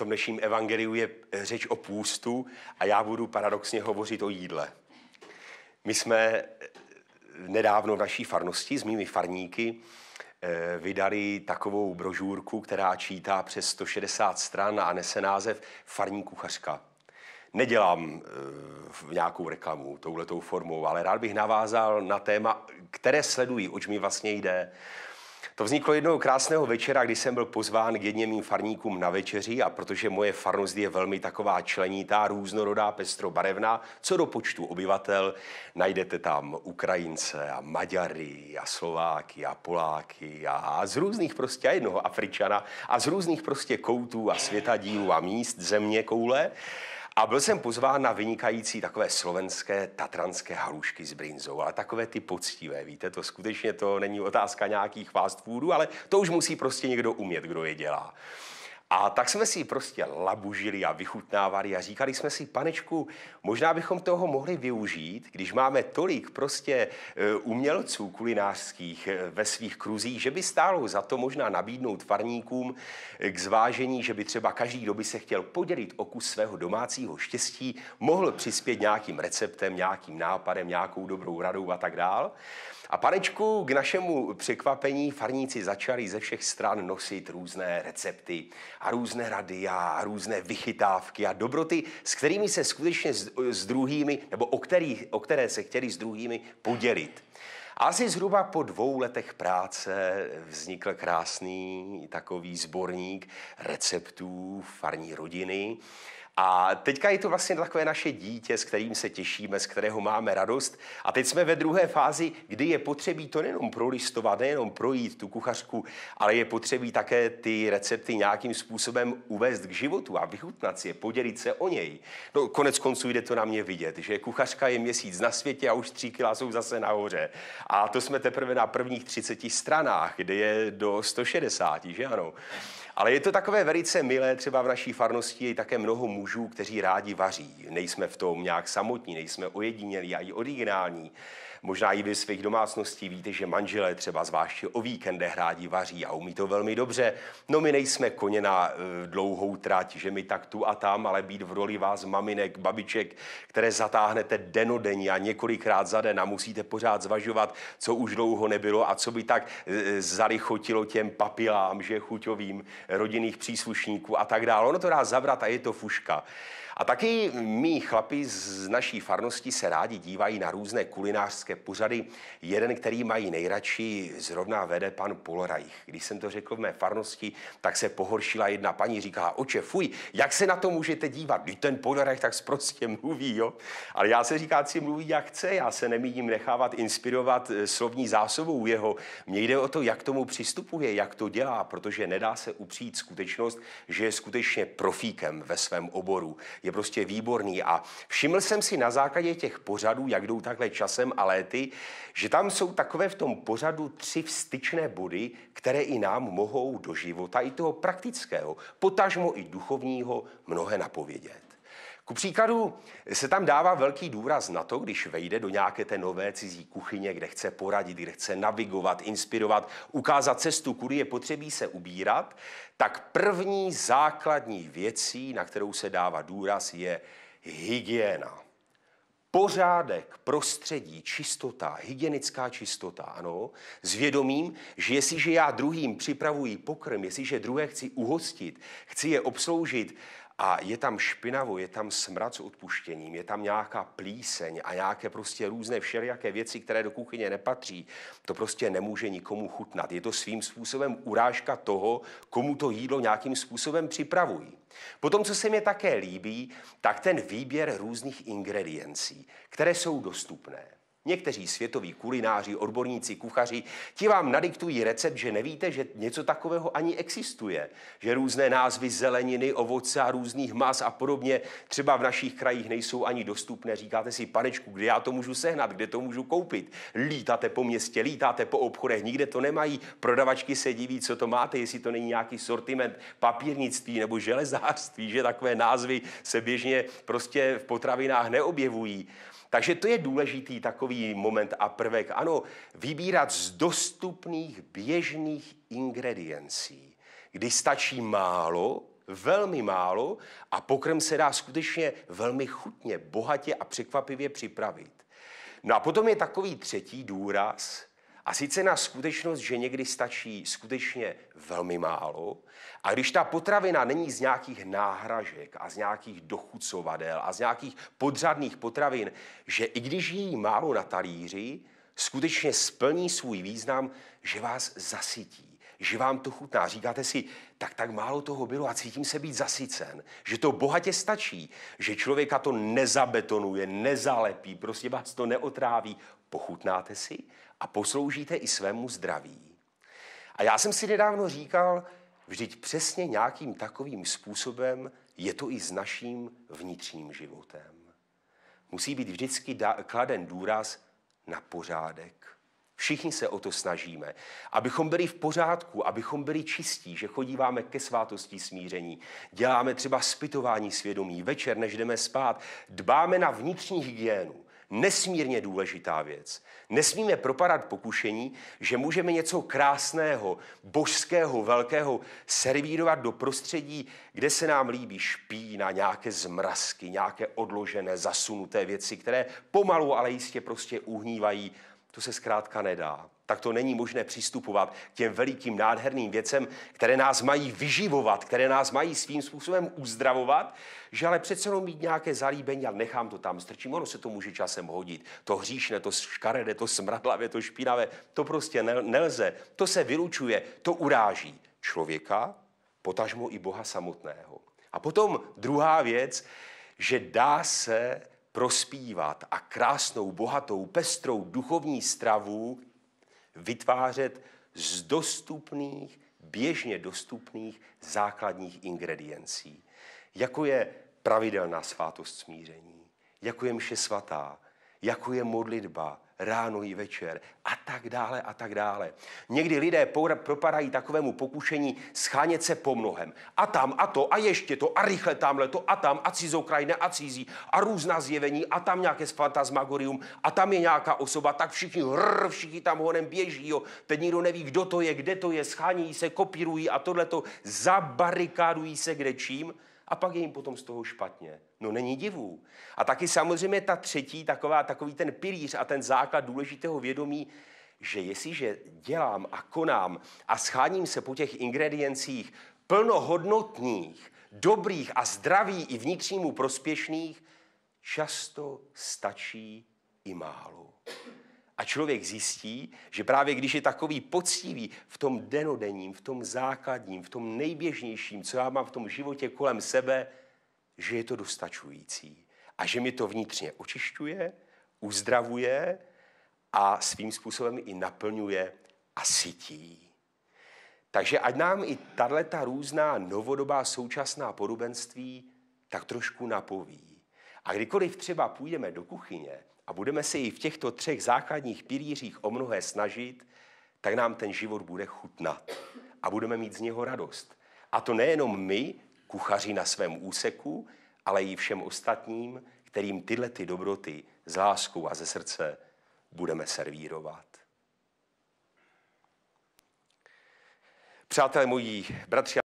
tom dnešním evangeliu je eh, řeč o půstu a já budu paradoxně hovořit o jídle. My jsme eh, nedávno v naší farnosti s mými farníky eh, vydali takovou brožůrku, která čítá přes 160 stran a nese název Farní kuchařka. Nedělám v nějakou reklamu touhletou formou, ale rád bych navázal na téma, které sledují, oč mi vlastně jde. To vzniklo jednoho krásného večera, kdy jsem byl pozván k jedním mým farníkům na večeři a protože moje farnost je velmi taková členitá, různorodá, pestrobarevná, co do počtu obyvatel, najdete tam Ukrajince a Maďary a Slováky a Poláky a, z různých prostě a jednoho Afričana a z různých prostě koutů a světadílů a míst země koule. A byl jsem pozván na vynikající takové slovenské tatranské halušky s brinzou, ale takové ty poctivé, víte, to skutečně to není otázka nějakých fast foodů, ale to už musí prostě někdo umět, kdo je dělá. A tak jsme si prostě labužili a vychutnávali a říkali jsme si, panečku, možná bychom toho mohli využít, když máme tolik prostě e, umělců kulinářských e, ve svých kruzích, že by stálo za to možná nabídnout farníkům e, k zvážení, že by třeba každý, kdo by se chtěl podělit o kus svého domácího štěstí, mohl přispět nějakým receptem, nějakým nápadem, nějakou dobrou radou a tak dál. A panečku, k našemu překvapení farníci začali ze všech stran nosit různé recepty a různé rady a různé vychytávky a dobroty, s kterými se skutečně s, s druhými, nebo o, který, o které se chtěli s druhými podělit. Asi zhruba po dvou letech práce vznikl krásný takový sborník receptů farní rodiny, a teďka je to vlastně takové naše dítě, s kterým se těšíme, z kterého máme radost. A teď jsme ve druhé fázi, kdy je potřebí to nejenom prolistovat, nejenom projít tu kuchařku, ale je potřebí také ty recepty nějakým způsobem uvést k životu a vychutnat si je, podělit se o něj. No, konec konců jde to na mě vidět, že kuchařka je měsíc na světě a už tři kila jsou zase nahoře. A to jsme teprve na prvních 30 stranách, kde je do 160, že ano? Ale je to takové velice milé, třeba v naší farnosti je také mnoho mužů, kteří rádi vaří. Nejsme v tom nějak samotní, nejsme ojedinělí a i originální. Možná i vy svých domácností víte, že manželé třeba zvláště o víkendech rádi vaří a umí to velmi dobře. No my nejsme koně na e, dlouhou trať, že my tak tu a tam, ale být v roli vás maminek, babiček, které zatáhnete den a několikrát za den a musíte pořád zvažovat, co už dlouho nebylo a co by tak e, e, zalichotilo těm papilám, že chuťovým, rodinných příslušníků a tak dále. Ono to dá zabrat a je to fuška. A taky mý chlapi z naší farnosti se rádi dívají na různé kulinářské pořady. Jeden, který mají nejradši, zrovna vede pan Polreich. Když jsem to řekl v mé farnosti, tak se pohoršila jedna paní, říká, oče, fuj, jak se na to můžete dívat? Když ten Polreich tak prostě mluví, jo? Ale já se říká, si mluví jak chce, já se nemíním nechávat inspirovat eh, slovní zásobou jeho. Mně jde o to, jak tomu přistupuje, jak to dělá, protože nedá se upřít vstříc skutečnost, že je skutečně profíkem ve svém oboru. Je prostě výborný a všiml jsem si na základě těch pořadů, jak jdou takhle časem a léty, že tam jsou takové v tom pořadu tři vstyčné body, které i nám mohou do života, i toho praktického, potažmo i duchovního, mnohé napovědět. Ku příkladu se tam dává velký důraz na to, když vejde do nějaké té nové cizí kuchyně, kde chce poradit, kde chce navigovat, inspirovat, ukázat cestu, kudy je potřebí se ubírat, tak první základní věcí, na kterou se dává důraz, je hygiena. Pořádek, prostředí, čistota, hygienická čistota, ano, s vědomím, že jestliže já druhým připravuji pokrm, jestliže druhé chci uhostit, chci je obsloužit a je tam špinavo, je tam smrad s odpuštěním, je tam nějaká plíseň a nějaké prostě různé všelijaké věci, které do kuchyně nepatří, to prostě nemůže nikomu chutnat. Je to svým způsobem urážka toho, komu to jídlo nějakým způsobem připravují. Potom, co se mi také líbí, tak ten výběr různých ingrediencí, které jsou dostupné. Někteří světoví kulináři, odborníci, kuchaři, ti vám nadiktují recept, že nevíte, že něco takového ani existuje. Že různé názvy zeleniny, ovoce a různých mas a podobně třeba v našich krajích nejsou ani dostupné. Říkáte si, panečku, kde já to můžu sehnat, kde to můžu koupit? Lítáte po městě, lítáte po obchodech, nikde to nemají. Prodavačky se diví, co to máte, jestli to není nějaký sortiment papírnictví nebo železářství, že takové názvy se běžně prostě v potravinách neobjevují. Takže to je důležitý takový moment a prvek. Ano, vybírat z dostupných běžných ingrediencí, kdy stačí málo, velmi málo a pokrm se dá skutečně velmi chutně, bohatě a překvapivě připravit. No a potom je takový třetí důraz, a sice na skutečnost, že někdy stačí skutečně velmi málo. A když ta potravina není z nějakých náhražek a z nějakých dochucovadel a z nějakých podřadných potravin, že i když je jí málo na talíři, skutečně splní svůj význam, že vás zasytí že vám to chutná. Říkáte si, tak tak málo toho bylo a cítím se být zasycen. Že to bohatě stačí, že člověka to nezabetonuje, nezalepí, prostě vás to neotráví. Pochutnáte si a posloužíte i svému zdraví. A já jsem si nedávno říkal, vždyť přesně nějakým takovým způsobem je to i s naším vnitřním životem. Musí být vždycky kladen důraz na pořádek. Všichni se o to snažíme, abychom byli v pořádku, abychom byli čistí, že chodíváme ke svátosti smíření, děláme třeba zpytování svědomí večer, než jdeme spát, dbáme na vnitřní hygienu nesmírně důležitá věc. Nesmíme propadat pokušení, že můžeme něco krásného, božského, velkého servírovat do prostředí, kde se nám líbí špína, nějaké zmrazky, nějaké odložené, zasunuté věci, které pomalu, ale jistě prostě uhnívají to se zkrátka nedá. Tak to není možné přistupovat k těm velikým nádherným věcem, které nás mají vyživovat, které nás mají svým způsobem uzdravovat, že ale přece jenom mít nějaké zalíbení a nechám to tam, strčím, ono se to může časem hodit. To hříšné, to škaredé, to smradlavé, to špinavé, to prostě nelze. To se vylučuje, to uráží člověka, potažmo i Boha samotného. A potom druhá věc, že dá se prospívat a krásnou, bohatou, pestrou duchovní stravu vytvářet z dostupných, běžně dostupných základních ingrediencí, jako je pravidelná svátost smíření, jako je mše svatá, jako je modlitba, ráno i večer a tak dále a tak dále. Někdy lidé propadají takovému pokušení schánět se po mnohem. A tam a to a ještě to a rychle tamhle to a tam a cizokrajné a cizí a různá zjevení a tam nějaké fantasmagorium a tam je nějaká osoba, tak všichni hrr, všichni tam honem běží, jo. teď nikdo neví, kdo to je, kde to je, schánějí se, kopírují a tohleto, zabarikádují se kde čím a pak je jim potom z toho špatně. No není divů. A taky samozřejmě ta třetí, taková, takový ten pilíř a ten základ důležitého vědomí, že jestliže dělám a konám a scháním se po těch ingrediencích plnohodnotných, dobrých a zdraví i vnitřnímu prospěšných, často stačí i málo. A člověk zjistí, že právě když je takový poctivý v tom denodenním, v tom základním, v tom nejběžnějším, co já mám v tom životě kolem sebe, že je to dostačující. A že mi to vnitřně očišťuje, uzdravuje a svým způsobem i naplňuje a sytí. Takže ať nám i tato různá novodobá současná podobenství tak trošku napoví a kdykoliv třeba půjdeme do kuchyně a budeme se ji v těchto třech základních pilířích o mnohé snažit, tak nám ten život bude chutnat a budeme mít z něho radost. A to nejenom my, kuchaři na svém úseku, ale i všem ostatním, kterým tyhle ty dobroty s láskou a ze srdce budeme servírovat. Přátelé moji, bratři